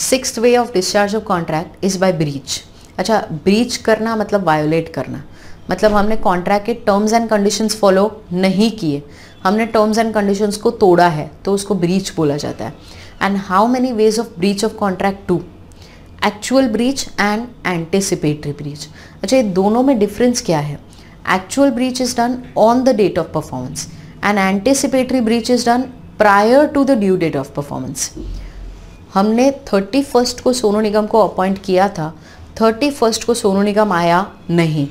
Six way of discharge of contract is by breach अच्छा breach करना मतलब violet करना मतलब हमने कॉन्ट्रैक्ट के टर्म्स एंड कंडीशंस फॉलो नहीं किए हमने टर्म्स एंड कंडीशंस को तोड़ा है तो उसको ब्रीच बोला जाता है and how many ways of breach of contract two actual breach and anticipatory breach अच्छा ये दोनों में डिफरेंस क्या है actual breach is done on the date of performance and anticipatory breach is done prior to the due date of performance हमने thirty first को सोनू निगम को appoint किया था थर्टी फर्स्ट को सोनू निगम आया नहीं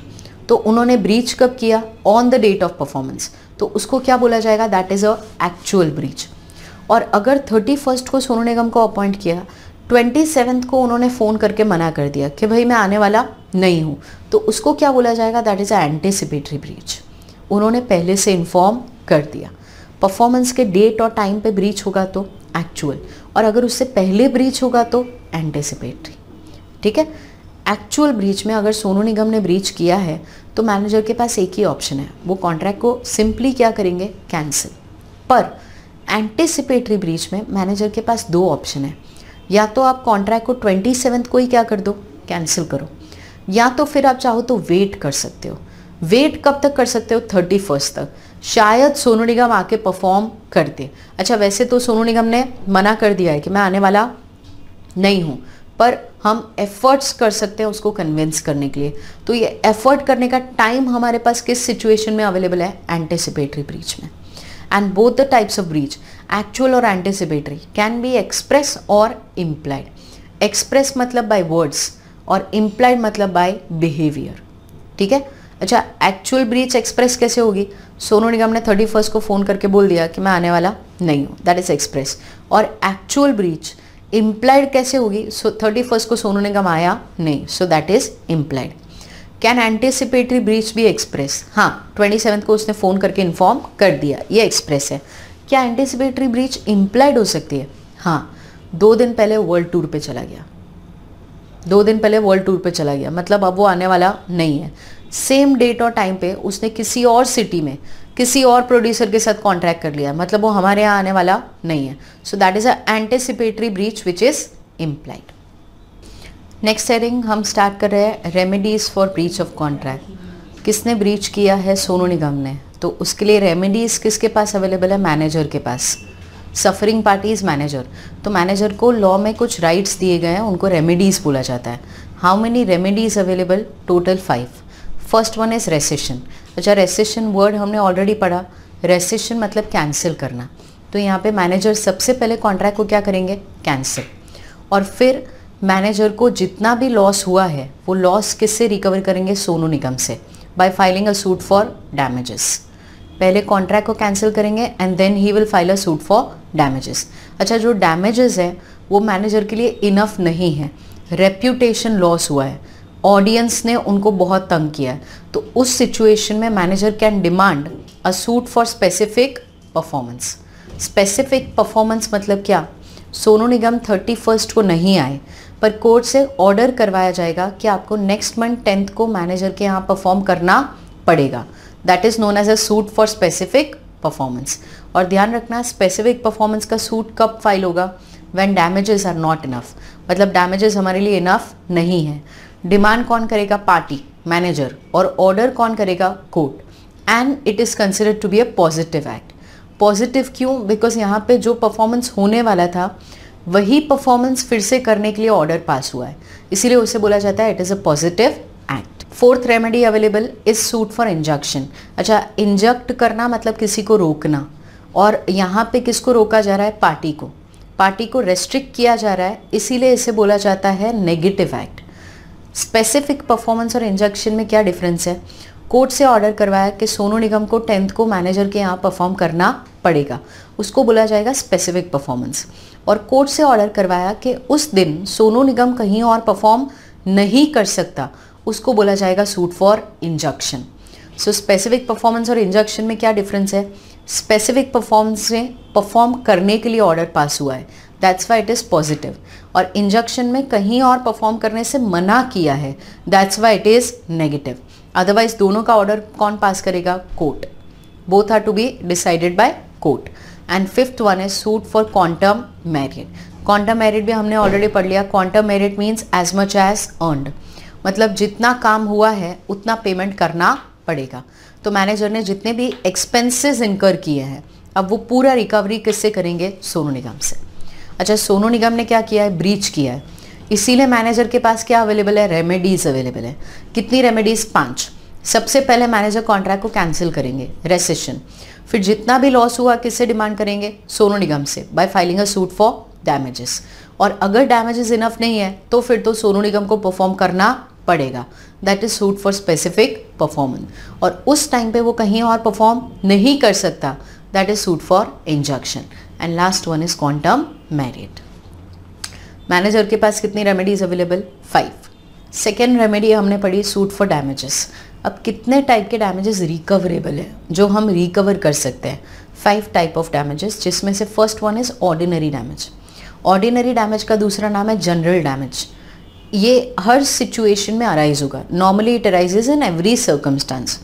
तो उन्होंने ब्रीच कब किया on the date of performance तो उसको क्या बोला जाएगा that is a actual breach और अगर थर्टी फर्स्ट को सोनू निगम को अपॉइंट किया ट्वेंटी सेवन्थ को उन्होंने फ़ोन करके मना कर दिया कि भाई मैं आने वाला नहीं हूँ तो उसको क्या बोला जाएगा that is a anticipatory breach उन्होंने पहले से इन्फॉर्म कर दिया परफॉर्मेंस के डेट और टाइम पे ब्रीच होगा तो एक्चुअल और अगर उससे पहले ब्रीच होगा तो एंटिसिपेटरी ठीक है एक्चुअल ब्रीच में अगर सोनू निगम ने ब्रीच किया है तो मैनेजर के पास एक ही ऑप्शन है वो कॉन्ट्रैक्ट को सिंपली क्या करेंगे कैंसिल पर एंटिसिपेटरी ब्रीच में मैनेजर के पास दो ऑप्शन है या तो आप कॉन्ट्रैक्ट को ट्वेंटी को ही क्या कर दो कैंसिल करो या तो फिर आप चाहो तो वेट कर सकते हो वेट कब तक कर सकते हो थर्टी फर्स्ट तक शायद सोनू निगम आके परफॉर्म करते अच्छा वैसे तो सोनू निगम ने मना कर दिया है कि मैं आने वाला नहीं हूँ पर हम एफर्ट्स कर सकते हैं उसको कन्विंस करने के लिए तो ये एफर्ट करने का टाइम हमारे पास किस सिचुएशन में अवेलेबल है एंटिसिपेटरी ब्रीच में and both the types of breach actual और एंटिसिपेटरी कैन बी एक्सप्रेस और इम्प्लाइड एक्सप्रेस मतलब बाय वर्ड्स और इम्प्लाइड मतलब बाय बिहेवियर ठीक है अच्छा एक्चुअल ब्रीच एक्सप्रेस कैसे होगी सोनू निगम ने थर्टी फर्स्ट को फ़ोन करके बोल दिया कि मैं आने वाला नहीं हूँ दैट इज़ एक्सप्रेस और एक्चुअल ब्रीच इम्प्लाइड कैसे होगी सो थर्टी फर्स्ट को सोनू निगम आया नहीं so that is implied can anticipatory breach भी एक्सप्रेस हाँ ट्वेंटी सेवन को उसने फ़ोन करके इन्फॉर्म कर दिया ये एक्सप्रेस है क्या एंटिसिपेटरी ब्रीच इम्प्लाइड हो सकती है हाँ दो दिन पहले वर्ल्ड टूर पर चला गया दो दिन पहले वर्ल्ड टूर पर चला गया मतलब अब वो आने वाला नहीं है सेम डेट और टाइम पे उसने किसी और सिटी में किसी और प्रोड्यूसर के साथ कॉन्ट्रैक्ट कर लिया मतलब वो हमारे यहाँ आने वाला नहीं है so that is a anticipatory breach which is implied next hearing हम स्टार्ट कर रहे हैं remedies for breach of contract किसने ब्रीच किया है सोनू निगम ने तो उसके लिए रेमेडीज़ किसके पास अवेलेबल है मैनेजर के पास सफरिंग पार्टी इज़ मैनेजर तो मैनेजर को लॉ में कुछ राइट्स दिए गए हैं उनको रेमेडीज़ बोला जाता है how many remedies available total five first one is rescission अच्छा रेसिशन वर्ड हमने ऑलरेडी पढ़ा रेसिशन मतलब कैंसिल करना तो यहाँ पे मैनेजर सबसे पहले कॉन्ट्रैक्ट को क्या करेंगे कैंसिल और फिर मैनेजर को जितना भी लॉस हुआ है वो लॉस किससे रिकवर करेंगे सोनू निगम से by filing a suit for damages पहले कॉन्ट्रैक्ट को कैंसिल करेंगे and then he will file a suit for damages अच्छा जो डैमेजेस है वो मैनेजर के लिए इनफ नहीं है रेप्यूटेशन लॉस हुआ है ऑडियंस ने उनको बहुत तंग किया है तो उस सिचुएशन में manager can demand a suit for specific performance specific performance मतलब क्या सोनू निगम थर्टी फर्स्ट को नहीं आए पर कोर्ट से ऑर्डर करवाया जाएगा कि आपको नेक्स्ट मंथ टेंथ को मैनेजर के यहाँ परफॉर्म करना पड़ेगा that is known as a suit for specific performance और ध्यान रखना स्पेसिफिक परफॉर्मेंस का सूट कब फाइल होगा when damages are not enough मतलब डैमेजेस हमारे लिए इनफ नहीं है डिमांड कौन करेगा पार्टी मैनेजर और ऑर्डर कौन करेगा court and it is considered to be a positive act positive क्यों बिकॉज यहाँ पे जो परफॉर्मेंस होने वाला था वही परफॉर्मेंस फिर से करने के लिए ऑर्डर पास हुआ है इसीलिए उसे बोला जाता है it is a positive act fourth remedy available is suit for injunction अच्छा इंजक्ट करना मतलब किसी को रोकना और यहाँ पे किसको रोका जा रहा है पार्टी को पार्टी को रेस्ट्रिक्ट किया जा रहा है इसीलिए इसे बोला जाता है नेगेटिव एक्ट स्पेसिफिक परफॉर्मेंस और इंजेक्शन में क्या डिफरेंस है कोर्ट से ऑर्डर करवाया कि सोनू निगम को टेंथ को मैनेजर के यहाँ परफॉर्म करना पड़ेगा उसको बोला जाएगा स्पेसिफिक परफॉर्मेंस और कोर्ट से ऑर्डर करवाया कि उस दिन सोनू निगम कहीं और परफॉर्म नहीं कर सकता उसको बोला जाएगा suit for injunction so specific performance और इंजक्शन में क्या डिफरेंस है स्पेसिफिक परफॉर्मेंस में परफॉर्म करने के लिए ऑर्डर पास हुआ है that's why it is positive और इंजेक्शन में कहीं और परफॉर्म करने से मना किया है that's why it is negative otherwise दोनों का ऑर्डर कौन पास करेगा court both are to be decided by court and fifth one is suit for quantum meruit quantum meruit भी हमने ऑलरेडी पढ़ लिया quantum meruit means as much as earned मतलब जितना काम हुआ है उतना पेमेंट करना पड़ेगा तो मैनेजर ने जितने भी एक्सपेंसेस इनकर किए हैं अब वो पूरा रिकवरी किससे करेंगे सोनू निगम से अच्छा सोनू निगम ने क्या किया है ब्रीच किया है इसीलिए मैनेजर के पास क्या अवेलेबल है रेमेडीज़ अवेलेबल है कितनी रेमेडीज़ पांच सबसे पहले मैनेजर कॉन्ट्रैक्ट को कैंसिल करेंगे रेसेशन फिर जितना भी लॉस हुआ किससे डिमांड करेंगे सोनू निगम से by filing a suit for damages और अगर डैमेजेस इनफ नहीं है तो फिर तो सोनू निगम को परफॉर्म करना पड़ेगा that is suit for specific performance और उस टाइम पे वो कहीं और परफॉर्म नहीं कर सकता that is suit for injunction and last one is quantum meruit manager के पास कितनी remedies available five second remedy हमने पढ़ी सूट फॉर डैमेजेस अब कितने टाइप के डैमेजेस रिकवरेबल है जो हम रिकवर कर सकते हैं फाइव टाइप ऑफ डैमेजेस जिसमें से first one is ordinary damage ordinary damage का दूसरा नाम है जनरल डैमेज ये हर सिचुएशन में अराइज होगा normally it arises in every circumstance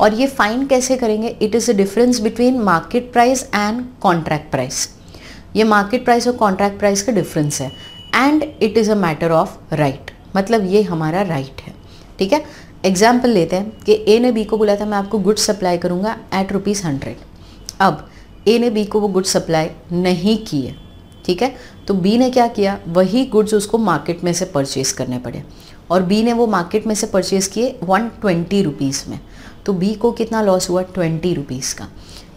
और ये फाइंड कैसे करेंगे it is a difference between market price and contract price ये मार्केट प्राइस और कॉन्ट्रैक्ट प्राइस का डिफरेंस है and it is a matter of right मतलब ये हमारा राइट right है ठीक है एग्जाम्पल लेते हैं कि ए ने बी को बोला था मैं आपको गुड्स सप्लाई करूँगा एट रुपीज़ हंड्रेड अब ए ने बी को वो गुड्स सप्लाई नहीं किए ठीक है तो बी ने क्या किया वही गुड्स उसको मार्केट में से परचेज़ करने पड़े और बी ने वो मार्केट में से परचेज़ किए वन ट्वेंटी रुपीज़ में तो बी को कितना लॉस हुआ ट्वेंटी रुपीज़ का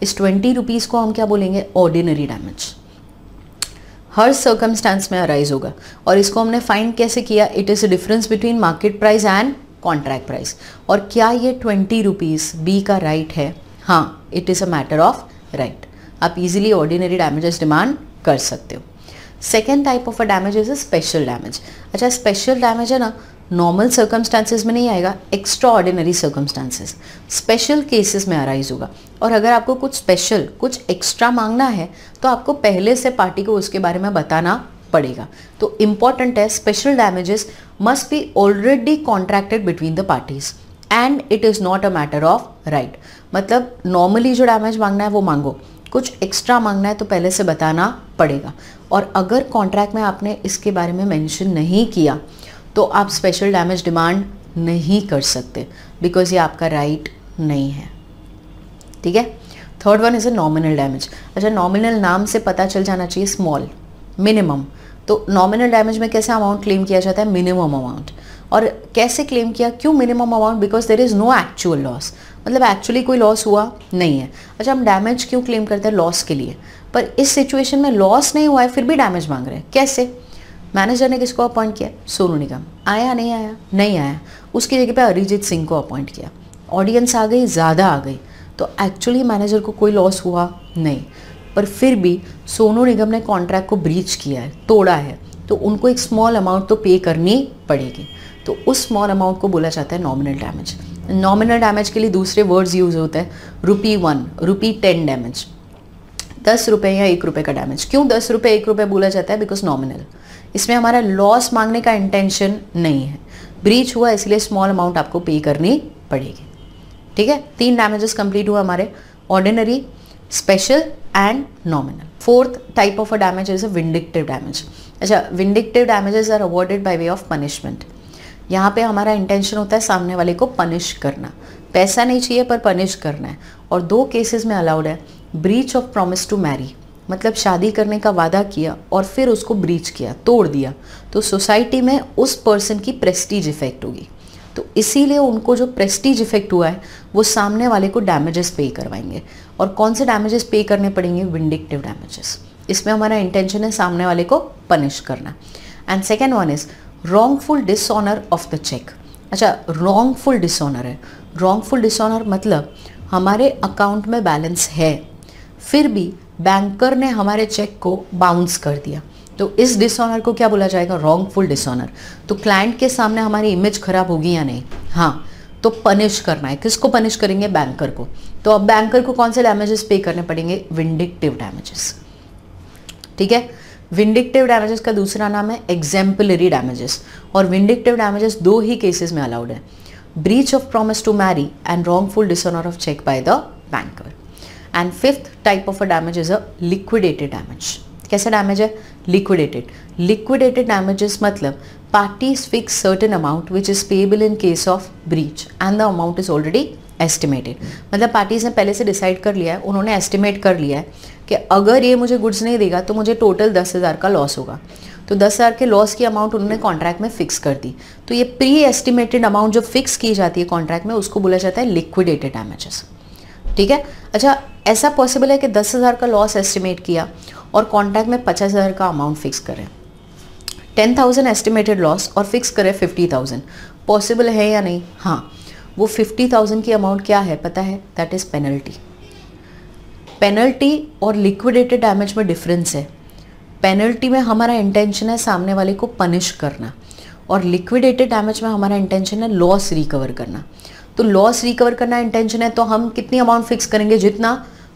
इस ट्वेंटी रुपीज़ को हम क्या बोलेंगे ऑर्डिनरी डैमेज हर सर्कमस्टांस में अराइज होगा और इसको हमने फाइंड कैसे किया it is difference between market price and contract price और क्या ये ट्वेंटी रुपीज़ बी का राइट right है हाँ it is a matter of right आप इजीली ऑर्डिनरी डैमेजेस डिमांड कर सकते हो second type of a damage is a special damage अच्छा स्पेशल डैमेज है ना नॉर्मल सर्कमस्टांसिस में नहीं आएगा extra extraordinary circumstances special cases में अराइज होगा और अगर आपको कुछ स्पेशल कुछ एक्स्ट्रा मांगना है तो आपको पहले से पार्टी को उसके बारे में बताना पड़ेगा तो इम्पॉर्टेंट है special damages must be already contracted between the parties and it is not a matter of right मतलब नॉर्मली जो डैमेज मांगना है वो मांगो कुछ एक्स्ट्रा मांगना है तो पहले से बताना पड़ेगा और अगर कॉन्ट्रैक्ट में आपने इसके बारे में मेंशन नहीं किया तो आप स्पेशल डैमेज डिमांड नहीं कर सकते बिकॉज ये आपका राइट नहीं है ठीक है third one is a nominal damage अच्छा नॉमिनल नाम से पता चल जाना चाहिए स्मॉल मिनिमम तो नॉमिनल डैमेज में कैसे अमाउंट क्लेम किया जाता है मिनिमम अमाउंट और कैसे क्लेम किया क्यों minimum amount because there is no actual loss मतलब एक्चुअली कोई लॉस हुआ नहीं है अच्छा हम डैमेज क्यों क्लेम करते हैं लॉस के लिए पर इस सिचुएशन में लॉस नहीं हुआ है फिर भी डैमेज मांग रहे हैं कैसे मैनेजर ने किसको अपॉइंट किया सोनू निगम आया नहीं आया नहीं आया उसकी जगह पे अरिजीत सिंह को अपॉइंट किया ऑडियंस आ गई ज़्यादा आ गई तो एक्चुअली मैनेजर को कोई लॉस हुआ नहीं पर फिर भी सोनू निगम ने कॉन्ट्रैक्ट को ब्रीच किया है तोड़ा है तो उनको एक स्मॉल अमाउंट तो पे करनी पड़ेगी तो उस स्मॉल अमाउंट को बोला जाता है नॉमिनल डैमेज नॉमिनल डैमेज के लिए दूसरे वर्ड्स यूज़ होते हैं rupee one rupee ten damage दस रुपये या एक रुपये का डैमेज क्यों दस रुपये एक रुपये बोला जाता है बिकॉज नॉमिनल इसमें हमारा लॉस मांगने का इंटेंशन नहीं है ब्रीच हुआ इसलिए स्मॉल अमाउंट आपको पे करनी पड़ेगी ठीक है तीन डैमेजेस कंप्लीट हुआ हमारे ordinary special and nominal fourth type of a damage is a vindictive damage अच्छा vindictive damages are awarded by way of punishment यहाँ पे हमारा इंटेंशन होता है सामने वाले को पनिश करना पैसा नहीं चाहिए पर पनिश करना है और दो केसेस में अलाउड है breach of promise to marry मतलब शादी करने का वादा किया और फिर उसको ब्रीच किया तोड़ दिया तो सोसाइटी में उस पर्सन की प्रेस्टीज इफेक्ट होगी तो इसीलिए उनको जो प्रेस्टीज इफेक्ट हुआ है वो सामने वाले को डैमेजेस पे करवाएंगे और कौन से डैमेजेस पे करने पड़ेंगे विंडिक्टिव डैमेजेस इसमें हमारा इंटेंशन है सामने वाले को पनिश करना and second one is wrongful dishonour of the cheque अच्छा रॉन्गफुल डिसऑनर है रॉन्गफुल डिसऑनर मतलब हमारे अकाउंट में बैलेंस है फिर भी बैंकर ने हमारे चेक को बाउंस कर दिया तो इस डिसऑनर को क्या बोला जाएगा रॉन्गफुल डिसऑनर तो क्लाइंट के सामने हमारी इमेज खराब होगी या नहीं हाँ तो पनिश करना है किसको पनिश करेंगे बैंकर को तो अब बैंकर को कौन से डैमेजेस पे करने पड़ेंगे विंडिक्टिव डैमेजेस ठीक है विंडिक्टिव डैमेजेस का दूसरा नाम है एग्जाम्पलरी डैमेजेस और विंडिक्टिव डैमेजेस दो ही केसेस में अलाउड है breach of promise to marry and wrongful dishonour of cheque by the banker and fifth type of a damage is a liquidated damage कैसा डैमेज है लिक्विडेटेड लिक्विडेटेड डैमेजेस मतलब parties fix certain amount which is payable in case of breach and the amount is already estimated मतलब parties ने पहले से decide कर लिया है उन्होंने एस्टिमेट कर लिया है कि अगर ये मुझे गुड्स नहीं देगा तो मुझे टोटल दस हज़ार का लॉस होगा तो दस हज़ार के लॉस की अमाउंट उन्होंने कॉन्ट्रैक्ट में फ़िक्स कर दी तो ये प्री एस्टिमेटेड अमाउंट जो फिक्स की जाती है कॉन्ट्रैक्ट में उसको बोला जाता है लिक्विडेटेड डैमेजेस ठीक है अच्छा ऐसा पॉसिबल है कि दस हज़ार का लॉस एस्टिमेट किया और कॉन्ट्रैक्ट में पचास हज़ार का अमाउंट फिक्स करें टेन थाउजेंड एस्टिमेटेड लॉस और फिक्स करें फिफ्टी थाउजेंड पॉसिबल है या नहीं हाँ वो फिफ्टी थाउजेंड की अमाउंट क्या है पता है दैट इज़ पेनल्टी पेनल्टी और लिक्विडेटेड डैमेज में डिफरेंस है पेनल्टी में हमारा इंटेंशन है सामने वाले को पनिश करना और लिक्विडेटेड डैमेज में हमारा इंटेंशन है लॉस रिकवर करना तो लॉस रिकवर करना इंटेंशन है तो हम कितनी अमाउंट फिक्स करेंगे जितना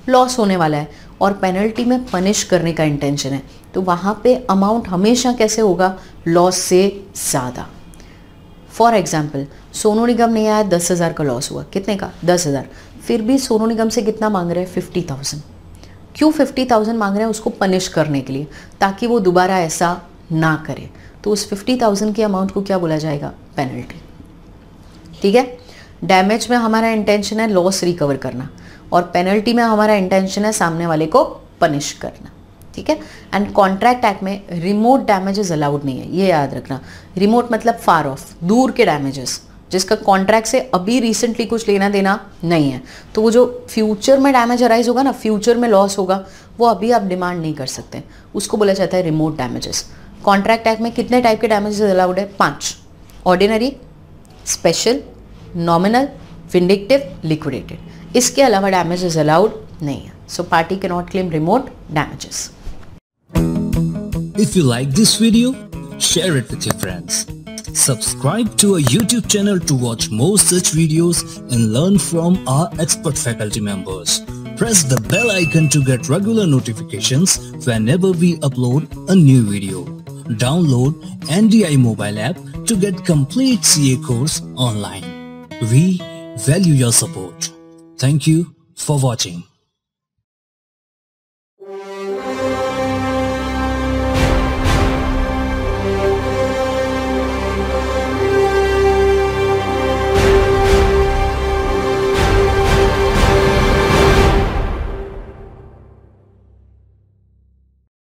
लॉस होने वाला है और पेनल्टी में पनिश करने का इंटेंशन है तो वहाँ पे अमाउंट हमेशा कैसे होगा लॉस से ज़्यादा फॉर एग्जाम्पल सोनू निगम ने आया दस हज़ार का लॉस हुआ कितने का दस हज़ार फिर भी सोनू निगम से कितना मांग रहे हैं फिफ्टी थाउजेंड क्यों फिफ्टी थाउजेंड मांग रहे हैं उसको पनिश करने के लिए ताकि वो दोबारा ऐसा ना करे तो उस फिफ्टी थाउजेंड के अमाउंट को क्या बोला जाएगा पेनल्टी ठीक है डैमेज में हमारा इंटेंशन है लॉस रिकवर करना और पेनल्टी में हमारा इंटेंशन है सामने वाले को पनिश करना ठीक है एंड कॉन्ट्रैक्ट एक्ट में रिमोट डैमेजेस अलाउड नहीं है ये याद रखना रिमोट मतलब फार ऑफ दूर के डैमेजेस जिसका कॉन्ट्रैक्ट से अभी रिसेंटली कुछ लेना देना नहीं है तो वो जो फ्यूचर में डैमेज अराइज होगा ना फ्यूचर में लॉस होगा वो अभी आप डिमांड नहीं कर सकते उसको बोला जाता है रिमोट डैमेजेस कॉन्ट्रैक्ट एक्ट में कितने टाइप के डैमेजेस अलाउड है पाँच ordinary special nominal vindictive liquidated इसके अलावा डैमेजेस अलाउड नहीं है पार्टी के not claim remote damages if you like this video share it with your friends Subscribe to our YouTube channel to watch more such videos and learn from our expert faculty members. Press the bell icon to get regular notifications whenever we upload a new video. Download NDI mobile app to get complete CA course online. We value your support. Thank you for watching.